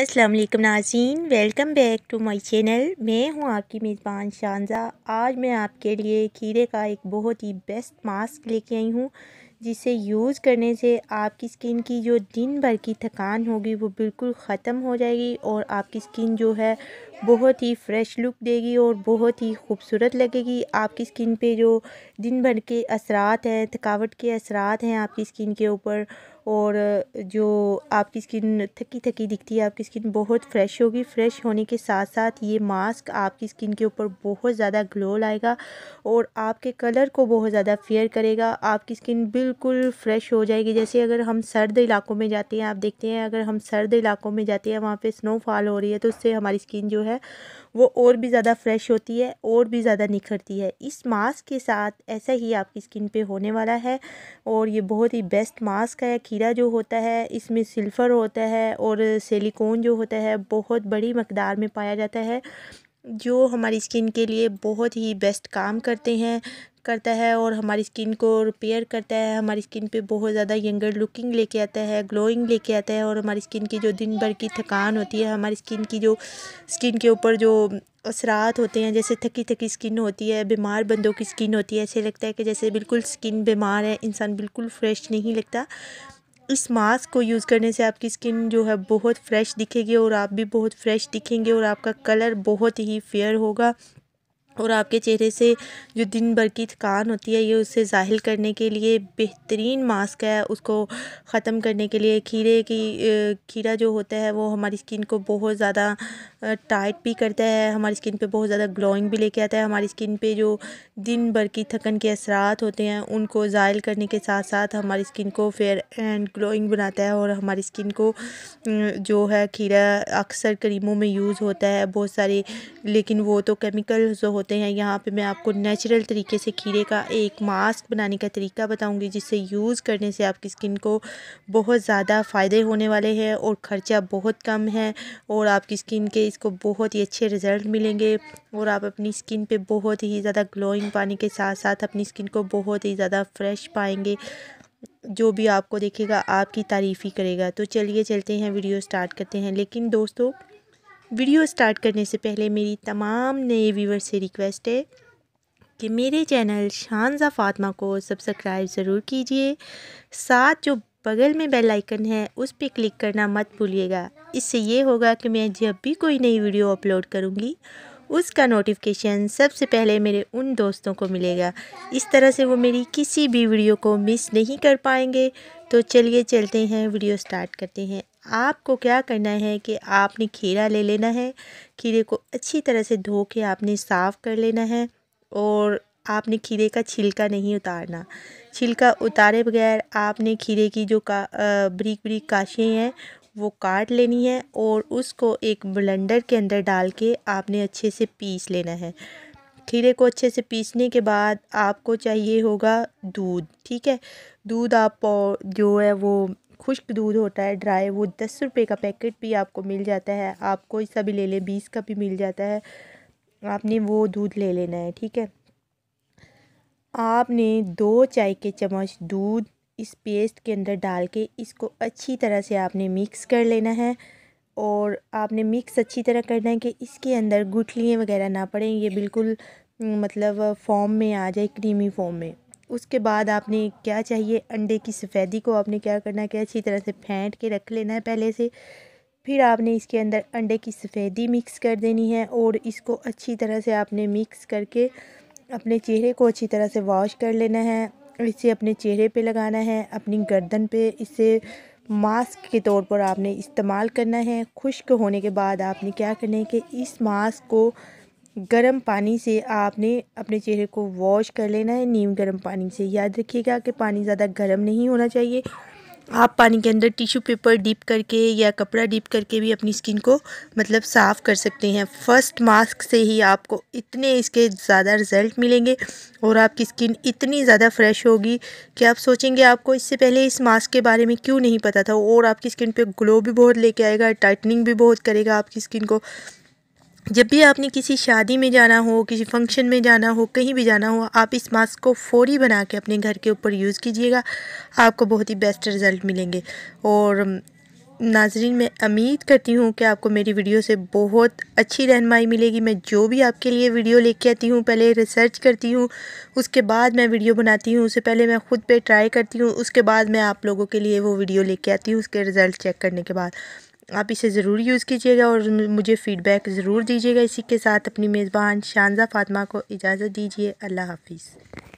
अस्सलाम वालेकुम Nazeen welcome back to my channel मैं हूं आपकी मेज़बान शानजा आज मैं आपके लिए खीरे का एक बहुत ही बेस्ट मास्क लेके आई हूं जिसे यूज़ करने से आपकी स्किन की जो दिन भर की थकान होगी वो बिल्कुल ख़त्म हो जाएगी और आपकी स्किन जो है बहुत ही फ्रेश लुक देगी और बहुत ही खूबसूरत लगेगी आपकी स्किन पे जो दिन भर के असरात हैं थकावट के असरात हैं आपकी स्किन के ऊपर और जो आपकी स्किन थकी थकी दिखती है आपकी स्किन बहुत फ्रेश होगी फ्रेश होने के साथ साथ ये मास्क आपकी स्किन के ऊपर बहुत ज़्यादा ग्लो लाएगा और आपके कलर को बहुत ज़्यादा फेयर करेगा आपकी स्किन बिल्कुल फ्रेश हो जाएगी जैसे अगर हम सर्द इलाकों में जाते हैं आप देखते हैं अगर हम सर्द इलाकों में जाते हैं वहाँ पर स्नोफॉल हो रही है तो उससे हमारी स्किन जो है वो और भी ज़्यादा फ्रेश होती है और भी ज़्यादा निखरती है इस मास्क के साथ ऐसा ही आपकी स्किन पे होने वाला है और ये बहुत ही बेस्ट मास्क है खीरा जो होता है इसमें सिल्फ़र होता है और सिलिकॉन जो होता है बहुत बड़ी मकदार में पाया जाता है जो हमारी स्किन के लिए बहुत ही बेस्ट काम करते हैं करता है और हमारी स्किन को रिपेयर करता है हमारी स्किन पे बहुत ज़्यादा यंगर लुकिंग लेके आता है ग्लोइंग लेके आता है और हमारी स्किन की जो दिन भर की थकान होती है हमारी स्किन की जो स्किन के ऊपर जो असरात होते हैं जैसे थकी थकी स्किन होती है बीमार बंदों की स्किन होती है ऐसे लगता है कि जैसे बिल्कुल स्किन बीमार है इंसान बिल्कुल फ्रेश नहीं लगता इस मास्क को यूज़ करने से आपकी स्किन जो है बहुत फ्रेश दिखेगी और आप भी बहुत फ्रेश दिखेंगे और आपका कलर बहुत ही फेयर होगा और आपके चेहरे से जो दिन भर की थकान होती है ये उससे ज़ाहिल करने के लिए बेहतरीन मास्क है उसको ख़त्म करने के लिए खीरे की खीरा जो होता है वो हमारी स्किन को बहुत ज़्यादा टाइट भी करता है हमारी स्किन पे बहुत ज़्यादा ग्लोइंग भी लेके आता है हमारी स्किन पे जो दिन भर की थकन के असरात होते हैं उनको ज़ायल करने के साथ साथ हमारी स्किन को फेयर एंड ग्लोइंग बनाता है और हमारी स्किन को जो है खीरा अक्सर क्रीमों में यूज़ होता है बहुत सारे लेकिन वो तो केमिकल जो होते हैं यहाँ पर मैं आपको नेचुरल तरीके से खीरे का एक मास्क बनाने का तरीका बताऊँगी जिससे यूज़ करने से आपकी स्किन को बहुत ज़्यादा फ़ायदे होने वाले हैं और ख़र्चा बहुत कम है और आपकी स्किन के इसको बहुत ही अच्छे रिज़ल्ट मिलेंगे और आप अपनी स्किन पे बहुत ही ज़्यादा ग्लोइंग पाने के साथ साथ अपनी स्किन को बहुत ही ज़्यादा फ्रेश पाएंगे जो भी आपको देखेगा आपकी तारीफ़ ही करेगा तो चलिए चलते हैं वीडियो स्टार्ट करते हैं लेकिन दोस्तों वीडियो स्टार्ट करने से पहले मेरी तमाम नए व्यूवर से रिक्वेस्ट है कि मेरे चैनल शानजा फातमा को सब्सक्राइब ज़रूर कीजिए साथ जो बगल में बेल आइकन है उस पर क्लिक करना मत भूलिएगा इससे ये होगा कि मैं जब भी कोई नई वीडियो अपलोड करूँगी उसका नोटिफिकेशन सबसे पहले मेरे उन दोस्तों को मिलेगा इस तरह से वो मेरी किसी भी वीडियो को मिस नहीं कर पाएंगे तो चलिए चलते हैं वीडियो स्टार्ट करते हैं आपको क्या करना है कि आपने खीरा ले लेना है खीरे को अच्छी तरह से धो के आपने साफ़ कर लेना है और आपने खीरे का छिलका नहीं उतारना छिलका उतारे बगैर आपने खीरे की जो का बरीक बरीक काशें हैं वो काट लेनी है और उसको एक ब्लेंडर के अंदर डाल के आपने अच्छे से पीस लेना है खीरे को अच्छे से पीसने के बाद आपको चाहिए होगा दूध ठीक है दूध आप जो है वो खुश्क दूध होता है ड्राई वो दस रुपये का पैकेट भी आपको मिल जाता है आप कोई सा भी ले लें बीस का भी मिल जाता है आपने वो दूध ले लेना है ठीक है आपने दो चाय के चम्मच दूध इस पेस्ट के अंदर डाल के इसको अच्छी तरह से आपने मिक्स कर लेना है और आपने मिक्स अच्छी तरह करना है कि इसके अंदर गुठलियाँ वगैरह ना पड़ें ये बिल्कुल मतलब फॉर्म में आ जाए क्रीमी फॉर्म में उसके बाद आपने क्या चाहिए अंडे की सफ़ेदी को आपने क्या करना है कि अच्छी तरह से फेंट के रख लेना है पहले से फिर आपने इसके अंदर अंडे की सफ़ेदी मिक्स कर देनी है और इसको अच्छी तरह से आपने मिक्स करके अपने चेहरे को अच्छी तरह से वॉश कर लेना है इसे अपने चेहरे पे लगाना है अपनी गर्दन पे इसे मास्क के तौर पर आपने इस्तेमाल करना है खुश्क होने के बाद आपने क्या करना है कि इस मास्क को गर्म पानी से आपने अपने चेहरे को वॉश कर लेना है नीम गर्म पानी से याद रखिएगा कि पानी ज़्यादा गर्म नहीं होना चाहिए आप पानी के अंदर टिश्यू पेपर डीप करके या कपड़ा डीप करके भी अपनी स्किन को मतलब साफ़ कर सकते हैं फर्स्ट मास्क से ही आपको इतने इसके ज़्यादा रिज़ल्ट मिलेंगे और आपकी स्किन इतनी ज़्यादा फ्रेश होगी कि आप सोचेंगे आपको इससे पहले इस मास्क के बारे में क्यों नहीं पता था और आपकी स्किन पे ग्लो भी बहुत लेके आएगा टाइटनिंग भी बहुत करेगा आपकी स्किन को जब भी आपने किसी शादी में जाना हो किसी फंक्शन में जाना हो कहीं भी जाना हो आप इस मास्क को फौरी बना के अपने घर के ऊपर यूज़ कीजिएगा आपको बहुत ही बेस्ट रिज़ल्ट मिलेंगे और नाजरीन मैं उम्मीद करती हूँ कि आपको मेरी वीडियो से बहुत अच्छी रहनमाई मिलेगी मैं जो भी आपके लिए वीडियो लेके आती हूँ पहले रिसर्च करती हूँ उसके बाद मैं वीडियो बनाती हूँ उससे पहले मैं ख़ुद पे ट्राई करती हूँ उसके बाद मैं आप लोगों के लिए वो वीडियो लेके आती हूँ उसके रिज़ल्ट चेक करने के बाद आप इसे ज़रूर यूज़ कीजिएगा और मुझे फ़ीडबैक ज़रूर दीजिएगा इसी के साथ अपनी मेज़बान शानजा फ़ातमा को इजाज़त दीजिए अल्लाह हाफिज़